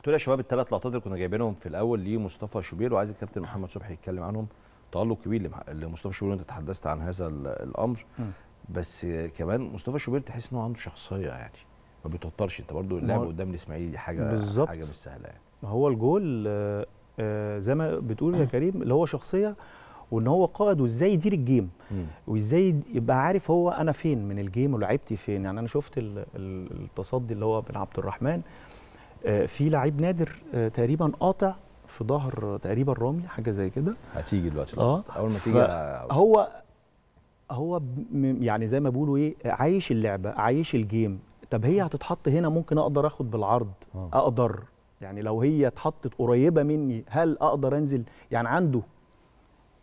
هتقول يا شباب الثلاث لقطات اللي كنا جايبينهم في الاول لمصطفى شوبير وعايز الكابتن محمد صبحي يتكلم عنهم تالق كبير لمصطفى شوبير وانت تحدثت عن هذا الامر بس كمان مصطفى شوبير تحس ان هو عنده شخصيه يعني ما بيتوترش انت برضو اللعب قدام الاسماعيلي دي حاجه بالزبط. حاجه مش سهله يعني ما هو الجول آه، آه، زي ما بتقول يا كريم اللي هو شخصيه وان هو قائد وازاي يدير الجيم وازاي يبقى عارف هو انا فين من الجيم ولعبتي فين يعني انا شفت التصدي اللي هو بن عبد الرحمن آه، في لعيب نادر آه، تقريبا قاطع في ظهر تقريبا رامي حاجه زي كده هتيجي دلوقتي اه اول ما تيجي هو هو يعني زي ما بيقولوا ايه عايش اللعبه عايش الجيم طب هي هتتحط هنا ممكن اقدر اخد بالعرض أوه. اقدر يعني لو هي اتحطت قريبه مني هل اقدر انزل يعني عنده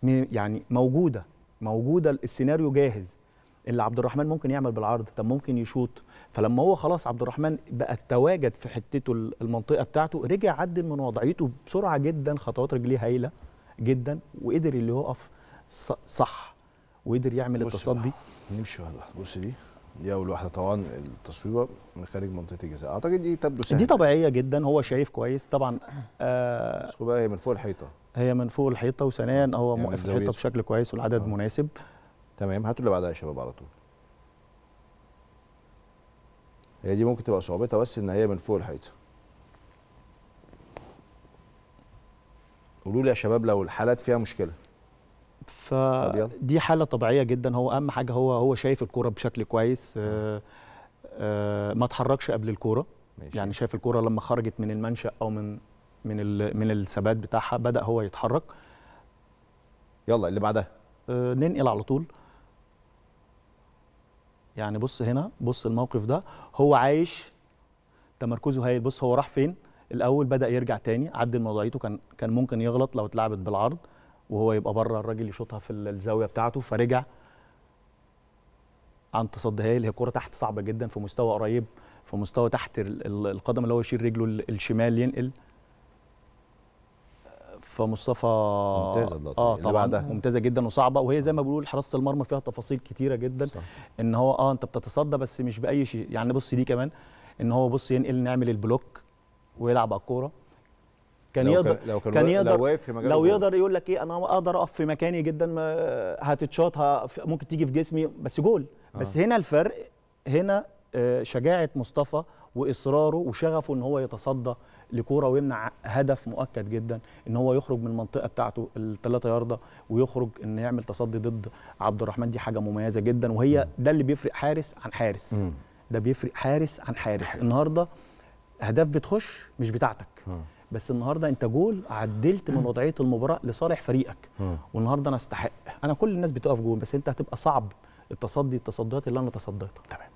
يعني موجوده موجوده السيناريو جاهز اللي عبد الرحمن ممكن يعمل بالعرض طب ممكن يشوط فلما هو خلاص عبد الرحمن بقى تواجد في حتته المنطقه بتاعته رجع عدل من وضعيته بسرعه جدا خطوات رجليه هايله جدا وقدر اللي يقف صح وقدر يعمل التصدي نمشي واحده بص دي دي اول واحده طبعا التصويبه من خارج منطقه الجزاء اعتقد دي تبدو سهله دي طبيعيه جدا هو شايف كويس طبعا آه بقى هي من فوق الحيطه هي من فوق الحيطه وثانيا هو يعني موقف الحيطه بشكل كويس والعدد آه. مناسب تمام هاتوا اللي بعدها يا شباب على طول هي دي ممكن تبقى صعوبتها بس ان هي من فوق الحيطه قولوا لي يا شباب لو الحالات فيها مشكله فدي حاله طبيعيه جدا هو اهم حاجه هو هو شايف الكوره بشكل كويس آه، آه، ما اتحركش قبل الكوره يعني شايف الكوره لما خرجت من المنشا او من من من الثبات بتاعها بدا هو يتحرك يلا اللي بعدها آه، ننقل على طول يعني بص هنا بص الموقف ده هو عايش تمركزه هايل بص هو راح فين الاول بدا يرجع تاني عدل مضايقته كان كان ممكن يغلط لو اتلعبت بالعرض وهو يبقى بره الراجل يشوطها في الزاويه بتاعته فرجع عن تصدي هايل هي كره تحت صعبه جدا في مستوى قريب في مستوى تحت القدم اللي هو يشيل رجله الشمال ينقل فمصطفى مصطفى ممتازه اه طبعا بعدها. ممتازه جدا وصعبه وهي زي ما بنقول حراسه المرمى فيها تفاصيل كتيره جدا صح. ان هو اه انت بتتصدى بس مش باي شيء يعني بص دي كمان ان هو بص ينقل نعمل البلوك ويلعب على الكوره كان يقدر لو كان, كان يقدر لو واقف في مجال لو يقدر يقول لك ايه انا اقدر اقف في مكاني جدا هتتشاط ممكن تيجي في جسمي بس جول آه. بس هنا الفرق هنا آه، شجاعه مصطفى واصراره وشغفه ان هو يتصدى لكوره ويمنع هدف مؤكد جدا ان هو يخرج من المنطقه بتاعته الثلاثه يارده ويخرج ان يعمل تصدي ضد عبد الرحمن دي حاجه مميزه جدا وهي ده اللي بيفرق حارس عن حارس ده بيفرق حارس عن حارس النهارده اهداف بتخش مش بتاعتك بس النهارده انت جول عدلت من وضعيه المباراه لصالح فريقك والنهارده انا استحق انا كل الناس بتقف جول بس انت هتبقى صعب التصدي التصديات اللي انا تصديتها تمام